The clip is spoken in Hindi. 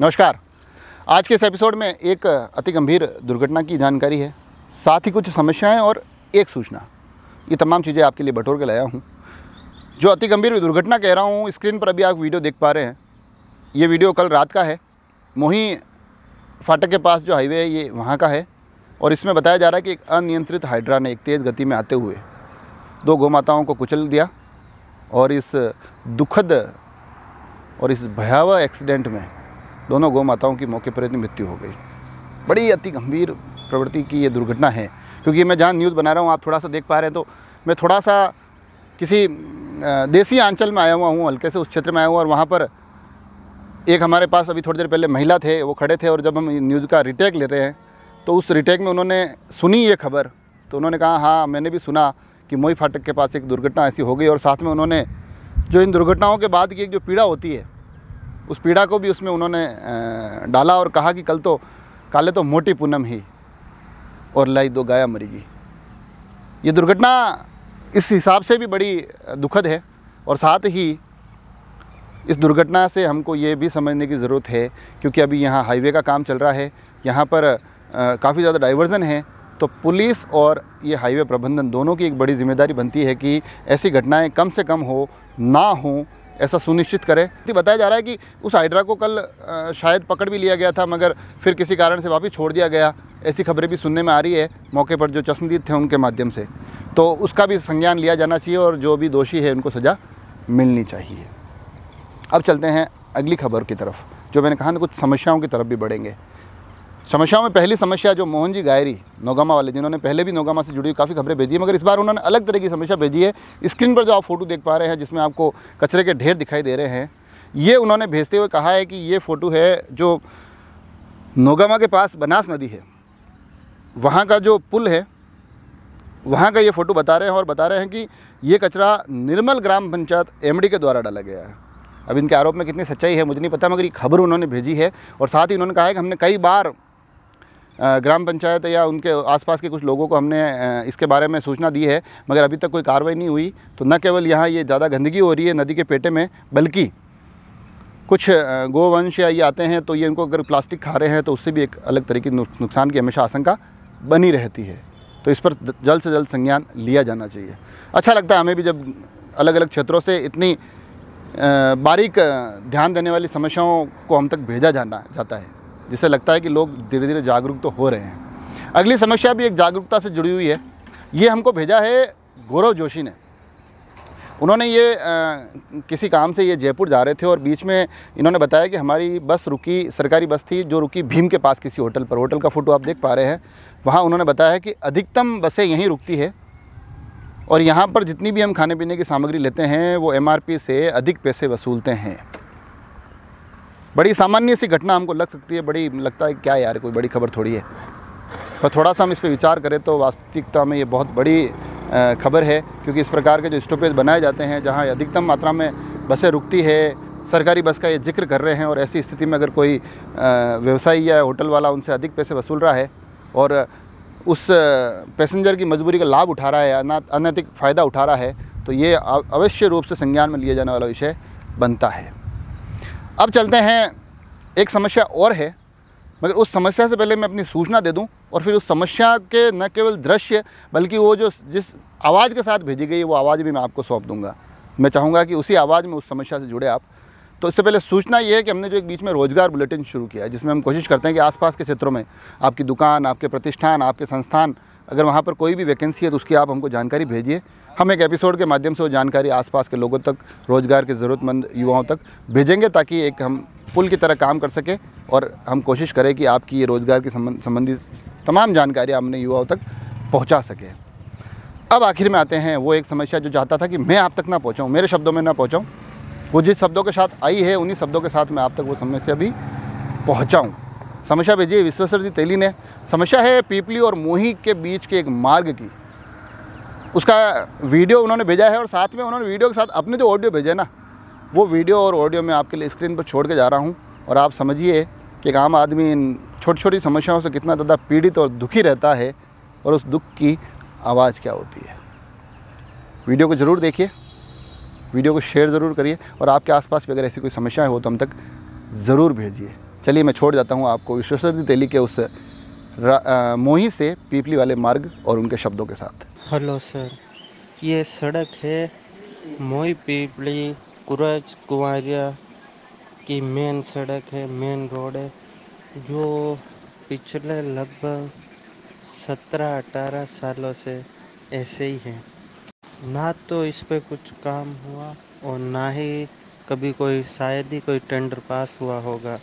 नमस्कार आज के इस एपिसोड में एक अति गंभीर दुर्घटना की जानकारी है साथ ही कुछ समस्याएं और एक सूचना ये तमाम चीज़ें आपके लिए बटोर के लाया हूँ जो अति गंभीर दुर्घटना कह रहा हूँ स्क्रीन पर अभी आप वीडियो देख पा रहे हैं ये वीडियो कल रात का है मोही फाटक के पास जो हाईवे है ये वहाँ का है और इसमें बताया जा रहा है कि एक अनियंत्रित हाइड्रा ने एक तेज़ गति में आते हुए दो गौमाताओं को कुचल दिया और इस दुखद और इस भयावह एक्सीडेंट में दोनों गौ माताओं की मौके पर ही मृत्यु हो गई बड़ी अति गंभीर प्रवृत्ति की ये दुर्घटना है क्योंकि मैं जहाँ न्यूज़ बना रहा हूँ आप थोड़ा सा देख पा रहे हैं तो मैं थोड़ा सा किसी देसी आंचल में आया हुआ हूँ हल्के से उस क्षेत्र में आया हूँ और वहाँ पर एक हमारे पास अभी थोड़ी देर पहले महिला थे वो खड़े थे और जब हम न्यूज़ का रिटेक ले रहे हैं तो उस रिटेक में उन्होंने सुनी ये खबर तो उन्होंने कहा हाँ मैंने भी सुना कि मोई फाटक के पास एक दुर्घटना ऐसी हो गई और साथ में उन्होंने जो इन दुर्घटनाओं के बाद की एक जो पीड़ा होती है उस पीड़ा को भी उसमें उन्होंने डाला और कहा कि कल तो काले तो मोटी पूनम ही और लाई दो गाया मरेगी ये दुर्घटना इस हिसाब से भी बड़ी दुखद है और साथ ही इस दुर्घटना से हमको ये भी समझने की ज़रूरत है क्योंकि अभी यहाँ हाईवे का काम चल रहा है यहाँ पर काफ़ी ज़्यादा डाइवर्जन है तो पुलिस और ये हाईवे प्रबंधन दोनों की एक बड़ी जिम्मेदारी बनती है कि ऐसी घटनाएं कम से कम हो ना हों ऐसा सुनिश्चित करें बताया जा रहा है कि उस हाइड्रा को कल शायद पकड़ भी लिया गया था मगर फिर किसी कारण से वापस छोड़ दिया गया ऐसी खबरें भी सुनने में आ रही है मौके पर जो चश्मदीद थे उनके माध्यम से तो उसका भी संज्ञान लिया जाना चाहिए और जो भी दोषी है उनको सज़ा मिलनी चाहिए अब चलते हैं अगली खबर की तरफ जो मैंने कहा ना कुछ समस्याओं की तरफ भी बढ़ेंगे समस्याओं में पहली समस्या जो मोहन जी गायरी नोगामा वाले जिन्होंने पहले भी नोगामा से जुड़ी हुई काफ़ी खबरें भेजी है मगर इस बार उन्होंने अलग तरह की समस्या भेजी है स्क्रीन पर जो आप फोटो देख पा रहे हैं जिसमें आपको कचरे के ढेर दिखाई दे रहे हैं ये उन्होंने भेजते हुए कहा है कि ये फ़ोटो है जो नोगामा के पास बनास नदी है वहाँ का जो पुल है वहाँ का ये फ़ोटो बता रहे हैं और बता रहे हैं कि ये कचरा निर्मल ग्राम पंचायत एम के द्वारा डाला गया है अब इनके आरोप में कितनी सच्चाई है मुझे नहीं पता मगर ये खबर उन्होंने भेजी है और साथ ही उन्होंने कहा है कि हमने कई बार ग्राम पंचायत या उनके आसपास के कुछ लोगों को हमने इसके बारे में सूचना दी है मगर अभी तक कोई कार्रवाई नहीं हुई तो न केवल यहाँ ये ज़्यादा गंदगी हो रही है नदी के पेटे में बल्कि कुछ गोवंश या ये आते हैं तो ये उनको अगर प्लास्टिक खा रहे हैं तो उससे भी एक अलग तरीके नुकसान की हमेशा आशंका बनी रहती है तो इस पर जल्द से जल्द संज्ञान लिया जाना चाहिए अच्छा लगता है हमें भी जब अलग अलग क्षेत्रों से इतनी बारीक ध्यान देने वाली समस्याओं को हम तक भेजा जाना जाता है जिससे लगता है कि लोग धीरे धीरे जागरूक तो हो रहे हैं अगली समस्या भी एक जागरूकता से जुड़ी हुई है ये हमको भेजा है गौरव जोशी ने उन्होंने ये आ, किसी काम से ये जयपुर जा रहे थे और बीच में इन्होंने बताया कि हमारी बस रुकी सरकारी बस थी जो रुकी भीम के पास किसी होटल पर होटल का फ़ोटो आप देख पा रहे हैं वहाँ उन्होंने बताया कि अधिकतम बसें यहीं रुकती है और यहाँ पर जितनी भी हम खाने पीने की सामग्री लेते हैं वो एमआरपी से अधिक पैसे वसूलते हैं बड़ी सामान्य सी घटना हमको लग सकती है बड़ी लगता है क्या यार कोई बड़ी खबर थोड़ी है पर थोड़ा सा हम इस पर विचार करें तो वास्तविकता में ये बहुत बड़ी खबर है क्योंकि इस प्रकार के जो स्टॉपेज बनाए जाते हैं जहाँ अधिकतम मात्रा में बसें रुकती है सरकारी बस का ये जिक्र कर रहे हैं और ऐसी स्थिति में अगर कोई व्यवसायी या होटल वाला उनसे अधिक पैसे वसूल रहा है और उस पैसेंजर की मजबूरी का लाभ उठा रहा है अनैतिक फ़ायदा उठा रहा है तो ये अवश्य रूप से संज्ञान में लिए जाने वाला विषय बनता है अब चलते हैं एक समस्या और है मगर उस समस्या से पहले मैं अपनी सूचना दे दूं और फिर उस समस्या के न केवल दृश्य बल्कि वो जो जिस आवाज़ के साथ भेजी गई वो आवाज़ भी मैं आपको सौंप दूंगा मैं चाहूँगा कि उसी आवाज़ में उस समस्या से जुड़े आप तो इससे पहले सूचना ये है कि हमने जो एक बीच में रोज़गार बुलेटिन शुरू किया है जिसमें हम कोशिश करते हैं कि आसपास के क्षेत्रों में आपकी दुकान आपके प्रतिष्ठान आपके संस्थान अगर वहाँ पर कोई भी वैकेंसी है तो उसकी आप हमको जानकारी भेजिए हम एक एपिसोड के माध्यम से वो जानकारी आसपास के लोगों तक रोज़गार के ज़रूरतमंद युवाओं तक भेजेंगे ताकि एक हम पुल की तरह काम कर सकें और हम कोशिश करें कि आपकी ये रोज़गार के संबंधी तमाम जानकारी हमने युवाओं तक पहुँचा सकें अब आखिर में आते हैं वो एक समस्या जो चाहता था कि मैं आप तक ना पहुँचाऊँ मेरे शब्दों में ना पहुँचाऊँ वो जिस शब्दों के साथ आई है उन्हीं शब्दों के साथ मैं आप तक वो समस्या भी पहुँचाऊँ समस्या भेजिए विश्वेश्वर जी तेली ने समस्या है पीपली और मोही के बीच के एक मार्ग की उसका वीडियो उन्होंने भेजा है और साथ में उन्होंने वीडियो के साथ अपने जो ऑडियो भेजे ना वो वीडियो और ऑडियो मैं आपके लिए स्क्रीन पर छोड़ के जा रहा हूँ और आप समझिए कि एक आम आदमी इन छोटी छोटी समस्याओं से कितना ज़्यादा पीड़ित और दुखी रहता है और उस दुख की आवाज़ क्या होती है वीडियो को ज़रूर देखिए वीडियो को शेयर ज़रूर करिए और आपके आसपास भी अगर ऐसी कोई समस्याएं हो तो हम तक ज़रूर भेजिए चलिए मैं छोड़ जाता हूँ आपको विश्वेश्वर तेली के उस मोही से पीपली वाले मार्ग और उनके शब्दों के साथ हेलो सर ये सड़क है मोई पीपली कुरज कुंवरिया की मेन सड़क है मेन रोड है जो पिछले लगभग सत्रह अठारह सालों से ऐसे ही है ना तो इस पर कुछ काम हुआ और ना ही कभी कोई शायद ही कोई टेंडर पास हुआ होगा